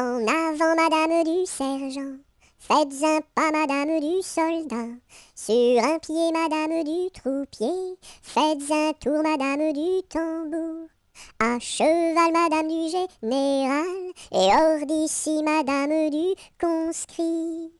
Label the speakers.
Speaker 1: En avant, madame du sergent. Faites un pas, madame du soldat. Sur un pied, madame du troupier. Faites un tour, madame du tambour. À cheval, madame du général. Et hors d'ici, madame du conscrit.